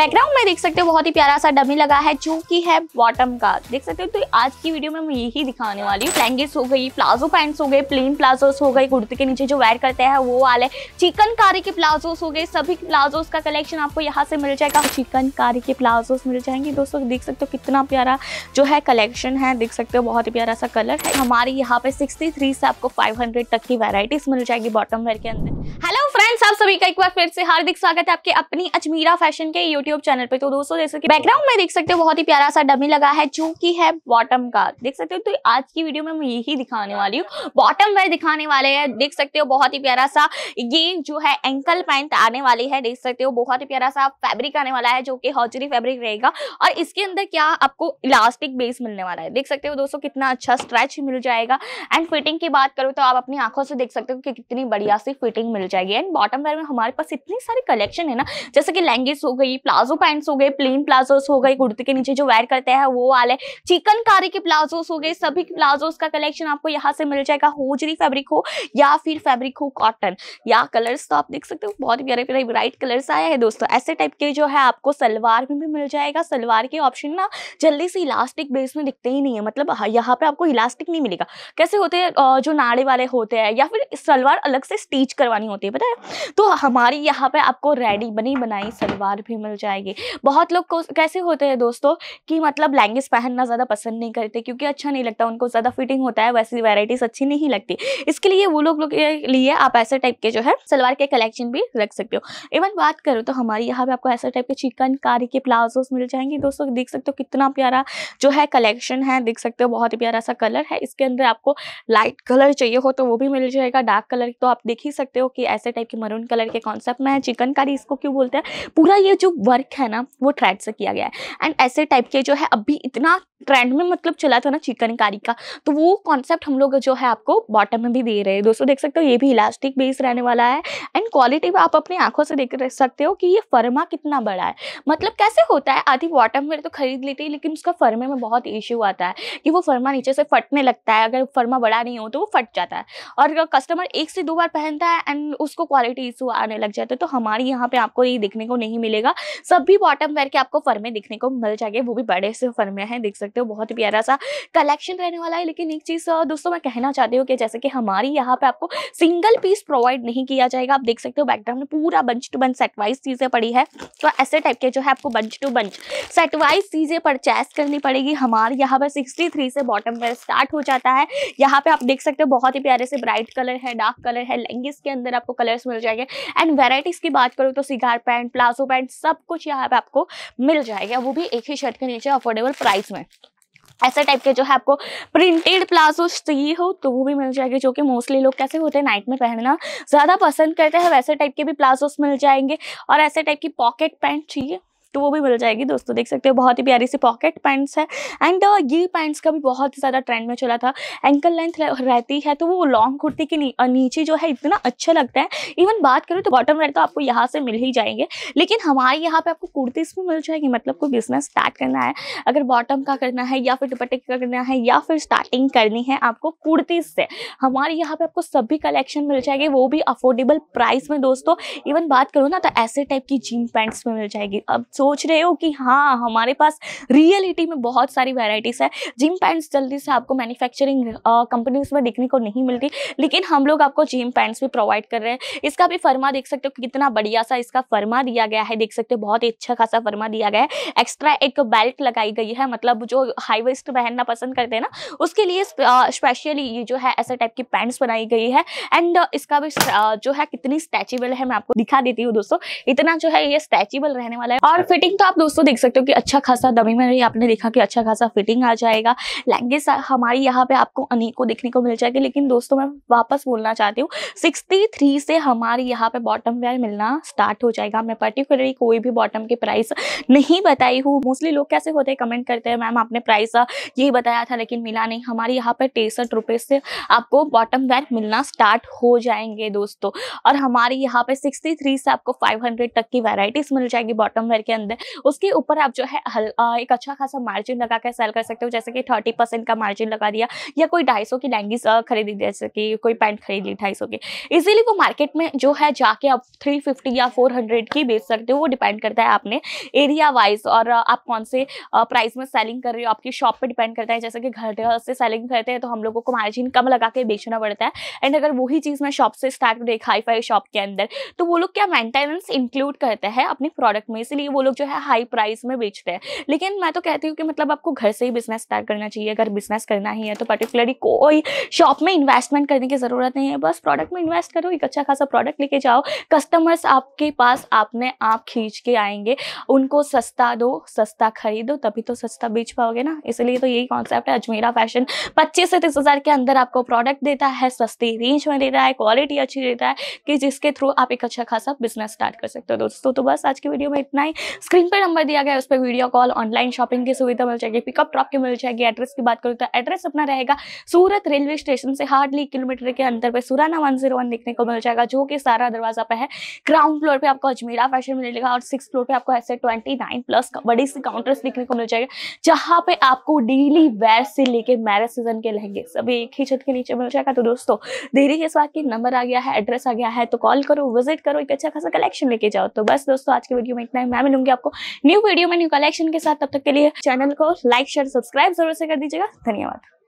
background में देख सकते हो बहुत ही प्यारा सा डमी लगा है जो कि है बॉटम का देख सकते हो तो आज की वीडियो में मैं यही दिखाने वाली हूँ लैंगेज हो गई प्लाजो पैंट्स हो गए प्लेन प्लाजोस हो गए कुर्ते के नीचे जो वेयर करते हैं वो वाले चिकनकारी के प्लाजोस हो गए सभी प्लाजोस का कलेक्शन आपको यहाँ से मिल जाएगा चिकनकारी के प्लाजोस मिल जाएंगे दोस्तों देख सकते हो कितना प्यारा जो है कलेक्शन है देख सकते हो बहुत ही प्यारा सा कलर है हमारे यहाँ पे सिक्सटी से आपको फाइव तक की वेराइटीज मिल जाएगी बॉटम वेयर के अंदर हेलो फ्रेंड्स आप सभी का एक बार फिर से हार्दिक स्वागत है आपके अपनी अजमीरा फैशन के यूट्यूब चैनल पे तो दोस्तों जैसे कि बैकग्राउंड में देख सकते हो बहुत ही प्यारा सा डमी लगा है जो कि है बॉटम का देख सकते हो तो आज की वीडियो में मैं यही दिखाने वाली हूँ बॉटम वेयर दिखाने वाले है देख सकते हो बहुत ही प्यारा सा ये जो है एंकल पैंट आने वाली है देख सकते हो बहुत ही प्यारा सा फेब्रिक आने वाला है जो की हॉजरी फैब्रिक रहेगा और इसके अंदर क्या आपको इलास्टिक बेस मिलने वाला है देख सकते हो दोस्तों कितना अच्छा स्ट्रेच मिल जाएगा एंड फिटिंग की बात करो तो आप अपनी आंखों से देख सकते हो कि कितनी बढ़िया सी फिटिंग मिल जाएगी एंड बॉटम वेयर में हमारे पास इतनी सारी कलेक्शन है ना जैसे कि लैंगेज हो गई प्लाजो पैंट्स हो गए प्लेन प्लाजोस हो गए कुर्ती के नीचे जो वेयर करते हैं वो वाले चिकनकारी के प्लाजोस हो गए सभी प्लाजोस का कलेक्शन आपको यहाँ से मिल जाएगा होजरी फैब्रिक हो या फिर फैब्रिक हो कॉटन या कलर्स तो आप देख सकते हो बहुत प्यारे प्यारे ब्राइट कलर्स आया है दोस्तों ऐसे टाइप के जो है आपको सलवार में भी मिल जाएगा सलवार के ऑप्शन ना जल्दी से इलास्टिक बेस में दिखते ही नहीं है मतलब हाँ, यहाँ पे आपको इलास्टिक नहीं मिलेगा कैसे होते हैं जो नाड़े वाले होते हैं या फिर सलवार अलग से स्टीच करवानी होती है पता है तो हमारी यहाँ पे आपको रेडी बनी बनाई सलवार भी मिल जाएगी बहुत लोग को कैसे होते हैं दोस्तों कि मतलब लैंगिस पहनना ज़्यादा पसंद नहीं करते क्योंकि अच्छा नहीं लगता उनको ज़्यादा फिटिंग होता है वैसी वेराइटीज़ अच्छी नहीं लगती इसके लिए वो लोग के लिए आप ऐसे टाइप के जो है सलवार के कलेक्शन भी रख सकते हो इवन बात करो तो हमारे यहाँ पर आपको ऐसे टाइप के चिकनकारी के प्लाजोज मिल जाएंगे दोस्तों देख सकते हो कितना प्यारा जो है कलेक्शन है देख सकते हो बहुत ही प्यारा सा कलर है इसके अंदर आपको लाइट कलर चाहिए हो तो वो भी मिल जाएगा डार्क कलर तो आप देख ही सकते हो कि ऐसे टाइप कि मरून कलर के कॉन्सेप्ट में चिकनकारी इसको क्यों बोलते हैं पूरा ये जो वर्क है ना वो थ्रेड से किया गया है एंड ऐसे टाइप के जो है अभी इतना ट्रेंड में मतलब चला था ना चिकनकारी का तो वो कॉन्सेप्ट हम लोग जो है आपको बॉटम में भी दे रहे हैं दोस्तों देख सकते हो ये भी इलास्टिक बेस रहने वाला है एंड क्वालिटी आप अपनी आंखों से देख सकते हो कि ये फर्मा कितना बड़ा है मतलब कैसे होता है आधी बॉटम में तो खरीद लेते हैं लेकिन उसका फर्मे में बहुत इश्यू आता है कि वो फर्मा नीचे से फटने लगता है अगर फर्मा बड़ा नहीं हो तो वो फट जाता है और कस्टमर एक से दो बार पहनता है एंड उसको क्वालिटी इशू आने लग जाता है तो हमारे यहाँ पे आपको ये देखने को नहीं मिलेगा सभी बॉटम वेयर के आपको फर्मे देखने को मिल जाएंगे वो भी बड़े से फर्मे हैं देख सकते सकते हो बहुत ही प्यारा सा कलेक्शन रहने वाला है लेकिन एक चीज़ दोस्तों मैं कहना चाहती हूँ कि जैसे कि हमारी यहाँ पे आपको सिंगल पीस प्रोवाइड नहीं किया जाएगा आप देख सकते हो बैकग्राउंड में पूरा बंच टू बंच सेटवाइज चीज़ें पड़ी है तो ऐसे टाइप के जो है आपको बंच टू बंच सेटवाइज चीज़ें परचेस करनी पड़ेगी हमारे यहाँ पर सिक्सटी से बॉटम वेयर स्टार्ट हो जाता है यहाँ पे आप देख सकते हो बहुत ही प्यारे से ब्राइट कलर है डार्क कलर है लहंगेज के अंदर आपको कलर्स मिल जाएंगे एंड वेराइटीज की बात करूँ तो सिगार पैंट प्लाजो पैंट सब कुछ यहाँ पे आपको मिल जाएगा वो भी एक ही शर्ट के नीचे अफोर्डेबल प्राइस में ऐसे टाइप के जो है आपको प्रिंटेड प्लाजो चाहिए हो तो वो भी मिल जाएंगे जो कि मोस्टली लोग कैसे होते हैं नाइट में पहनना ज़्यादा पसंद करते हैं वैसे टाइप के भी प्लाजोस मिल जाएंगे और ऐसे टाइप की पॉकेट पैंट चाहिए तो वो भी मिल जाएगी दोस्तों देख सकते हो बहुत ही प्यारी सी पॉकेट पैंट्स है एंड uh, ये पैंट्स का भी बहुत ही ज़्यादा ट्रेंड में चला था एंकल लेंथ रहती है तो वो लॉन्ग कुर्ती के नीचे जो है इतना अच्छा लगता है इवन बात करें तो बॉटम रेड तो आपको यहाँ से मिल ही जाएंगे लेकिन हमारे यहाँ पर आपको कुर्तीस भी मिल जाएगी मतलब कोई बिजनेस स्टार्ट करना है अगर बॉटम का करना है या फिर दुपट्टे का करना है या फिर स्टार्टिंग करनी है आपको कुर्तीस से हमारे यहाँ पर आपको सभी कलेक्शन मिल जाएगी वो भी अफोर्डेबल प्राइस में दोस्तों इवन बात करो ना तो ऐसे टाइप की जीन पैंट्स में मिल जाएगी अब सोच रहे हो कि हाँ हमारे पास रियलिटी में बहुत सारी वेराइटीज़ है जिम पैंट्स जल्दी से आपको मैन्युफैक्चरिंग कंपनीज में देखने को नहीं मिलती लेकिन हम लोग आपको जिम पैंट्स भी प्रोवाइड कर रहे हैं इसका भी फर्मा देख सकते हो कितना बढ़िया सा इसका फर्मा दिया गया है देख सकते हो बहुत ही अच्छा खासा फर्मा दिया गया है एक्स्ट्रा एक बेल्ट लगाई गई है मतलब जो हाई वेस्ट पहनना पसंद करते हैं ना उसके लिए स्पेशली ये जो है ऐसा टाइप की पैंट्स बनाई गई है एंड इसका भी जो है कितनी स्ट्रेचेबल है मैं आपको दिखा देती हूँ दोस्तों इतना जो है ये स्ट्रेचेबल रहने वाला है और फिटिंग तो आप दोस्तों देख सकते हो कि अच्छा खासा दबी में रही आपने देखा कि अच्छा खासा फिटिंग आ जाएगा लहंगे हमारी यहाँ पे आपको अनेकों देखने को मिल जाएगी लेकिन दोस्तों मैं वापस बोलना चाहती हूँ सिक्सटी से हमारे यहाँ पे बॉटम वेयर मिलना स्टार्ट हो जाएगा मैं पर्टिकुलरली कोई भी बॉटम की प्राइस नहीं बताई हूँ मोस्टली लोग कैसे होते हैं कमेंट करते हैं मैम आपने प्राइस यही बताया था लेकिन मिला नहीं हमारे यहाँ पर तिरसठ रुपये से आपको बॉटम वेयर मिलना स्टार्ट हो जाएंगे दोस्तों और हमारे यहाँ पे सिक्सटी से आपको फाइव तक की वेराइटीज मिल जाएगी बॉटम वेयर के पसंद है उसके ऊपर आप जो है हल, आ, एक अच्छा खासा मार्जिन लगा कर सेल कर सकते हो जैसे कि थर्टी परसेंट का मार्जिन लगा दिया या कोई ढाई सौ की लैंगीज खरीदी जैसे कि कोई पैंट खरीद ली ढाई सौ की इजिली वो मार्केट में जो है जाके आप थ्री फिफ्टी या फोर हंड्रेड की बेच सकते हो वो डिपेंड करता है आपने एरिया वाइज और आप कौन से प्राइस में सेलिंग कर रहे हो आपकी शॉप पर डिपेंड करता है जैसे कि घर से सेलिंग करते हैं तो हम लोगों को मार्जिन कम लगा के बेचना पड़ता है एंड अगर वही चीज़ मैं शॉप से स्टार्ट हाई फाई शॉप के अंदर तो वो लोग क्या मेंटेनेंस इंक्लूड करते हैं अपने प्रोडक्ट में इसलिए वो लोग लोग जो है हाई प्राइस में बेचते हैं लेकिन मैं तो कहती हूँ कि मतलब आपको घर से ही बिजनेस स्टार्ट करना चाहिए अगर बिजनेस करना ही है तो पर्टिकुलरली कोई शॉप में इन्वेस्टमेंट करने की ज़रूरत नहीं है बस प्रोडक्ट में इन्वेस्ट करो एक अच्छा खासा प्रोडक्ट लेके जाओ कस्टमर्स आपके पास आपने आप खींच के आएंगे उनको सस्ता दो सस्ता खरीदो तभी तो सस्ता बेच पाओगे ना इसलिए तो यही कॉन्सेप्ट है अजमेरा फैशन पच्चीस से तीस हज़ार के अंदर आपको प्रोडक्ट देता है सस्ती रेंज में देता है क्वालिटी अच्छी देता है कि जिसके थ्रू आप एक अच्छा खासा बिजनेस स्टार्ट कर सकते हो दोस्तों तो बस आज की वीडियो में इतना ही स्क्रीन पर नंबर दिया गया है उस पर वीडियो कॉल ऑनलाइन शॉपिंग की सुविधा मिल जाएगी पिकअप ड्रॉप की मिल जाएगी एड्रेस की बात करूँ तो एड्रेस अपना रहेगा सूरत रेलवे स्टेशन से हार्डली किलोमीटर के अंदर पर सुराना वन जीरो वन देखने को मिल जाएगा जो कि सारा दरवाजा पे है ग्राउंड फ्लोर पे आपको अजमेरा फैशन मिलेगा और सिक्स फ्लोर पे आपको ऐसे ट्वेंटी नाइन प्लस बड़ी सी काउंटर्स देखने को मिल जाएगा जहाँ पे आपको डेली वेयर से लेके मैरिज सीजन के लहंगे सभी एक ही छत के नीचे मिल जाएगा तो दोस्तों देरी के साथ की नंबर आ गया है एड्रेस आ गया है तो कॉल करो विजिट करो एक अच्छा खासा कलेक्शन लेके जाओ तो बस दोस्तों आज के वीडियो में इतना ही मैं मिलूंगी मिलेगी आपको न्यू वीडियो में न्यू कलेक्शन के साथ तब तक के लिए चैनल को लाइक शेयर सब्सक्राइब जरूर से कर दीजिएगा धन्यवाद